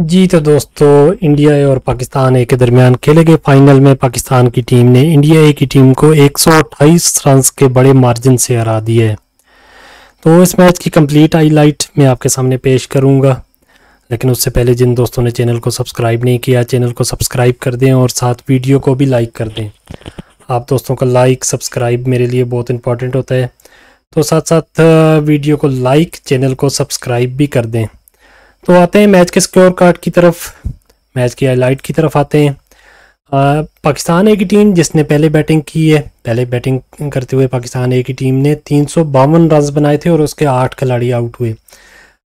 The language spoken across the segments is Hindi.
जी तो दोस्तों इंडिया और पाकिस्तान ए के दरमियान खेले गए फाइनल में पाकिस्तान की टीम ने इंडिया ए की टीम को 128 रन के बड़े मार्जिन से हरा दिया है तो इस मैच की कंप्लीट हाईलाइट मैं आपके सामने पेश करूंगा लेकिन उससे पहले जिन दोस्तों ने चैनल को सब्सक्राइब नहीं किया चैनल को सब्सक्राइब कर दें और साथ वीडियो को भी लाइक कर दें आप दोस्तों का लाइक सब्सक्राइब मेरे लिए बहुत इंपॉर्टेंट होता है तो साथ साथ वीडियो को लाइक चैनल को सब्सक्राइब भी कर दें तो आते हैं मैच के स्क्योर कार्ड की तरफ मैच के लाइट की तरफ आते हैं पाकिस्तान ए की टीम जिसने पहले बैटिंग की है पहले बैटिंग करते हुए पाकिस्तान ए की टीम ने तीन सौ बावन रन बनाए थे और उसके आठ खिलाड़ी आउट हुए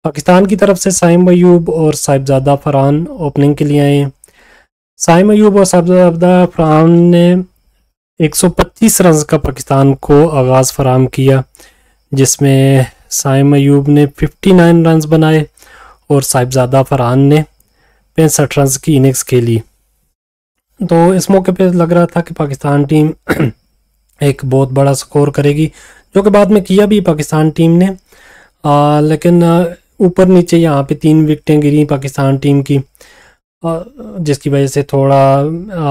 पाकिस्तान की तरफ से साइम अयूब और साहिबजादा फरहान ओपनिंग के लिए आए साइम अयूब और साहिबजादा फरहान ने एक सौ पच्चीस रन का पाकिस्तान को आगाज़ फराहम किया जिसमें साइम अयूब ने नाइन रन बनाए और साहिबजादा फरहान ने पैंसठ रन की इनिंग्स खेली तो इस मौके पे लग रहा था कि पाकिस्तान टीम एक बहुत बड़ा स्कोर करेगी जो कि बाद में किया भी पाकिस्तान टीम ने आ, लेकिन ऊपर नीचे यहाँ पे तीन विकटें गिरी पाकिस्तान टीम की आ, जिसकी वजह से थोड़ा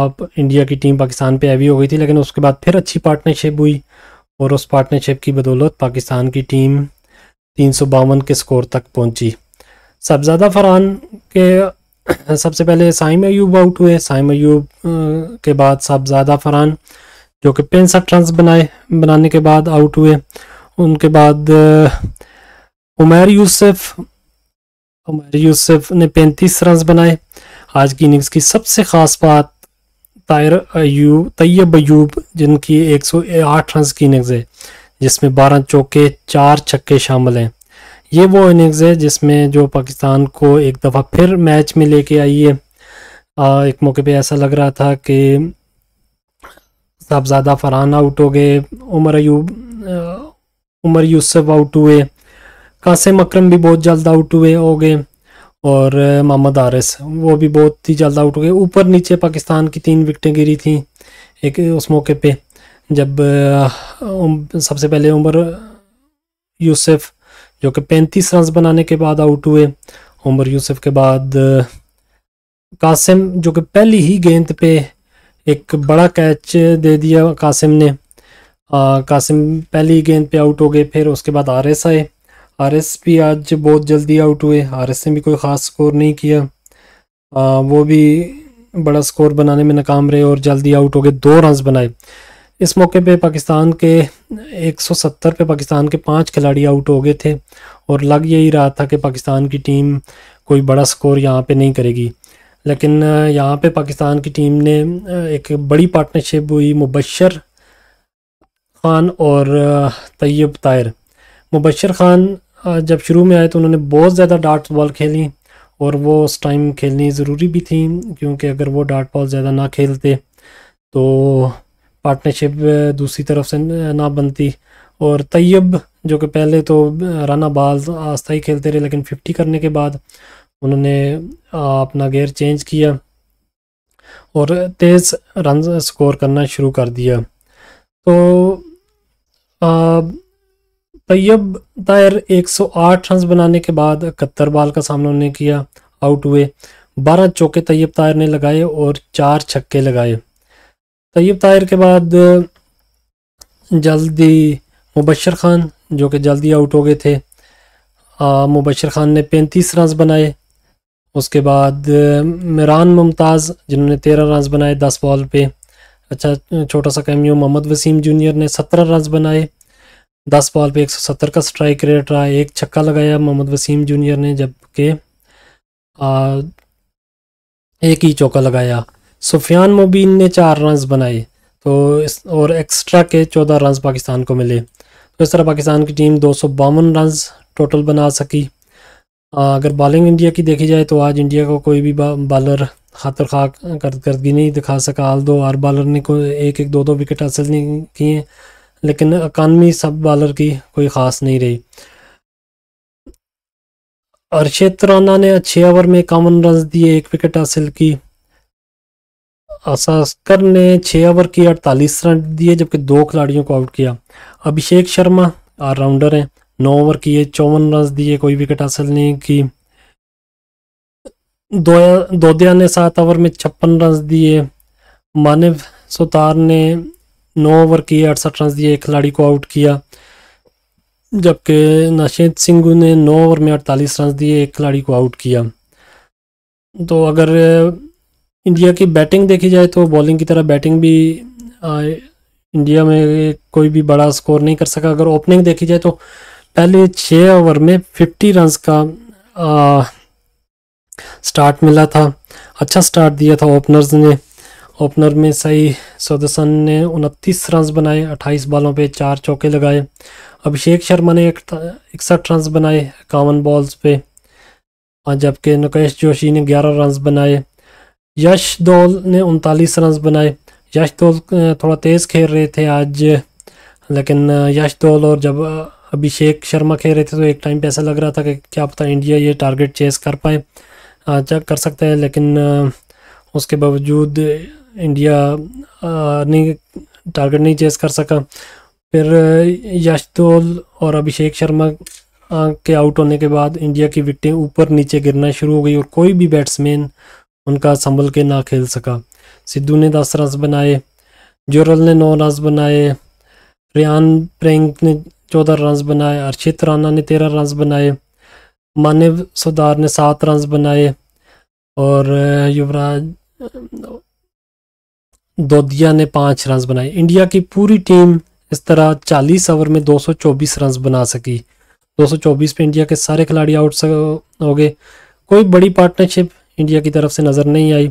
आप इंडिया की टीम पाकिस्तान पे हैवी हो गई थी लेकिन उसके बाद फिर अच्छी पार्टनरशिप हुई और उस पार्टनरशिप की बदौलत पाकिस्तान की टीम तीन के स्कोर तक पहुँची साहबजादा फरहान के सबसे पहले साइम एयूब आउट हुए साइम एयूब के बाद साहबजादा फरहान जो कि पैंसठ रन बनाए बनाने के बाद आउट हुए उनके बाद उमर यूसुफ उमर यूसुफ ने पैंतीस रन बनाए आज की इनिंग्स की सबसे ख़ास बात तायर अयूब तैयब अयूब जिनकी एक सौ आठ रन की इनिंग्स है जिसमें बारह चौके चार छक्के शामिल हैं ये वो इनिंग्स है जिसमें जो पाकिस्तान को एक दफ़ा फिर मैच में लेके आई है आ, एक मौके पे ऐसा लग रहा था कि साहबजादा फरहान आउट हो गए उमर अयूब उमर यूसुफ आउट हुए कासिम अक्रम भी बहुत जल्द आउट हुए हो गए और मोहम्मद आरिस वो भी बहुत ही जल्द आउट हो गए ऊपर नीचे पाकिस्तान की तीन विकटें गिरी थी एक उस मौके पे जब सबसे पहले उमर यूसुफ जो कि 35 रन बनाने के बाद आउट हुए उमर यूसुफ के बाद कासिम जो कि पहली ही गेंद पे एक बड़ा कैच दे दिया कासिम ने आ, कासिम पहली गेंद पे आउट हो गए फिर उसके बाद आर एस आए आर एस भी आज बहुत जल्दी आउट हुए आर एस ने भी कोई ख़ास स्कोर नहीं किया आ, वो भी बड़ा स्कोर बनाने में नाकाम रहे और जल्दी आउट हो गए दो रन बनाए इस मौके पे पाकिस्तान के 170 पे पाकिस्तान के पांच खिलाड़ी आउट हो गए थे और लग यही रहा था कि पाकिस्तान की टीम कोई बड़ा स्कोर यहाँ पे नहीं करेगी लेकिन यहाँ पे पाकिस्तान की टीम ने एक बड़ी पार्टनरशिप हुई मुबशर खान और तैयब तायर मुबशर खान जब शुरू में आए तो उन्होंने बहुत ज़्यादा डार्ट बॉल खेली और वो उस टाइम खेलनी ज़रूरी भी थी क्योंकि अगर वो डार्ट बॉल ज़्यादा ना खेलते तो पार्टनरशिप दूसरी तरफ से ना बनती और तैयब जो कि पहले तो राना बाल आस्था ही खेलते रहे लेकिन फिफ्टी करने के बाद उन्होंने अपना गेयर चेंज किया और तेज़ रन स्कोर करना शुरू कर दिया तो तैयब तायर 108 रन बनाने के बाद इकहत्तर बाल का सामना उन्होंने किया आउट हुए बारह चौके तैयब तायर ने लगाए और चार छक्के लगाए तयब ताहिर के बाद जल्दी मुबशर खान जो कि जल्दी आउट हो गए थे मुबशर खान ने पैंतीस रन बनाए उसके बाद मरान मुमताज़ जिन्होंने तेरह रन बनाए दस बॉल पे अच्छा छोटा सा कैमियो मोहम्मद वसीम जूनियर ने सत्रह रन बनाए दस बॉल पे एक सौ सत्तर का स्ट्राइक रेट रहा एक छक्का लगाया मोहम्मद वसीम जूनियर ने जबकि एक ही चौका लगाया सुफियान मुबीन ने चार रन बनाए तो इस और एक्स्ट्रा के चौदह रन पाकिस्तान को मिले तो इस तरह पाकिस्तान की टीम दो सौ बावन रन टोटल बना सकी अगर बॉलिंग इंडिया की देखी जाए तो आज इंडिया को कोई भी बॉलर खातर खाक करदगी नहीं दिखा सका आल दो हर बॉलर ने कोई एक एक दो दो विकेट हासिल नहीं किए लेकिन अकानवी सब बॉलर की कोई ख़ास नहीं रही अर्शद राना ने अच्छे ओवर में इक्यावन रन दिए एक विकेट हासिल की असास्कर ने छः ओवर की अड़तालीस रन दिए जबकि दो खिलाड़ियों को आउट किया अभिषेक शर्मा ऑलराउंडर हैं नौ ओवर किए चौवन रन दिए कोई विकेट हासिल नहीं की दोदिया ने सात ओवर में छप्पन रन दिए मानव सुतार ने नौ ओवर किए अड़सठ रन दिए एक खिलाड़ी को आउट किया जबकि नशेद सिंह ने नौ ओवर में अड़तालीस रन दिए एक खिलाड़ी को आउट किया तो अगर इंडिया की बैटिंग देखी जाए तो बॉलिंग की तरह बैटिंग भी आ, इंडिया में कोई भी बड़ा स्कोर नहीं कर सका अगर ओपनिंग देखी जाए तो पहले छः ओवर में फिफ्टी रन्स का आ, स्टार्ट मिला था अच्छा स्टार्ट दिया था ओपनर्स ने ओपनर में सही सदसन ने उनतीस रन्स बनाए 28 बॉलों पे चार चौके लगाए अभिषेक शर्मा ने इकसठ रन्स बनाए इक्यावन बॉल्स पे जबकि नुकेश जोशी ने 11 रन्स बनाए यश दौल ने उनतालीस रन बनाए यश दौल थोड़ा तेज़ खेल रहे थे आज लेकिन यश दौल और जब अभिषेक शर्मा खेल रहे थे तो एक टाइम पे ऐसा लग रहा था कि क्या पता इंडिया ये टारगेट चेस कर पाए चेक कर सकते हैं लेकिन उसके बावजूद इंडिया नहीं टारगेट नहीं चेस कर सका फिर यश दौल और अभिषेक शर्मा के आउट होने के बाद इंडिया की विकटें ऊपर नीचे गिरना शुरू हो गई और कोई भी बैट्समैन उनका संभल के ना खेल सका सिद्धू ने दस रन बनाए जोरल ने नौ रन बनाए रियान प्रेंक ने चौदह रन बनाए अर्षित राना ने तेरह रन बनाए मानव सुधार ने सात रन बनाए और युवराज दोदिया ने पाँच रन बनाए इंडिया की पूरी टीम इस तरह 40 ओवर में 224 रन बना सकी 224 पे इंडिया के सारे खिलाड़ी आउट हो गए कोई बड़ी पार्टनरशिप इंडिया की तरफ से नज़र नहीं आई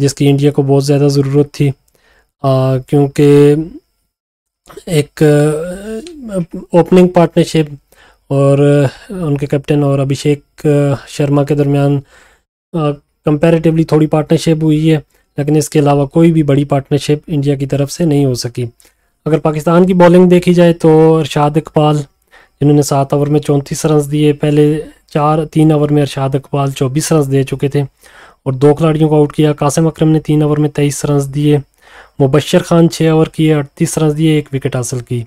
जिसकी इंडिया को बहुत ज़्यादा ज़रूरत थी क्योंकि एक ओपनिंग पार्टनरशिप और उनके कैप्टन और अभिषेक शर्मा के दरमियान कंपैरेटिवली थोड़ी पार्टनरशिप हुई है लेकिन इसके अलावा कोई भी बड़ी पार्टनरशिप इंडिया की तरफ से नहीं हो सकी अगर पाकिस्तान की बॉलिंग देखी जाए तो अरशाद इकबाल जिन्होंने सात ओवर में चौंतीस रन दिए पहले चार तीन ओवर में अरशाद अकबाल चौबीस रन दे चुके थे और दो खिलाड़ियों को आउट किया कासिम अक्रम ने तीन ओवर में तेईस रन दिए मुबशर खान छः ओवर किए अड़तीस रन दिए एक विकेट हासिल की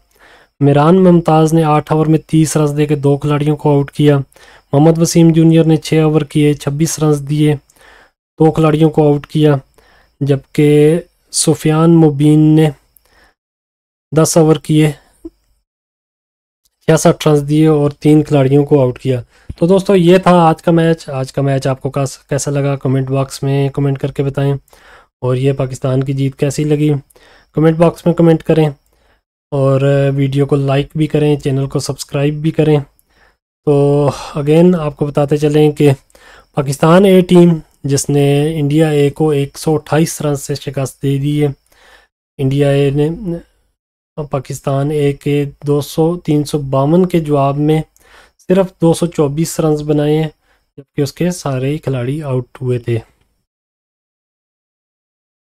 मेरान मुमताज़ ने आठ ओवर में तीस रन के दो खिलाड़ियों को आउट किया मोहम्मद वसीम जूनियर ने छः ओवर किए छब्बीस रन दिए दो खिलाड़ियों को आउट किया जबकि सुफियान मुबीन ने दस ओवर किए छियासठ रन दिए और तीन खिलाड़ियों को आउट किया तो दोस्तों ये था आज का मैच आज का मैच आपको कैसा लगा कमेंट बॉक्स में कमेंट करके बताएं और ये पाकिस्तान की जीत कैसी लगी कमेंट बॉक्स में कमेंट करें और वीडियो को लाइक भी करें चैनल को सब्सक्राइब भी करें तो अगेन आपको बताते चलें कि पाकिस्तान ए टीम जिसने इंडिया ए को अट्ठाईस रन से शिकस्त दे दी है इंडिया ए ने और पाकिस्तान ए के दो सौ तीन सौ बावन के जवाब में सिर्फ दो सौ चौबीस रन बनाए हैं जबकि उसके सारे ही खिलाड़ी आउट हुए थे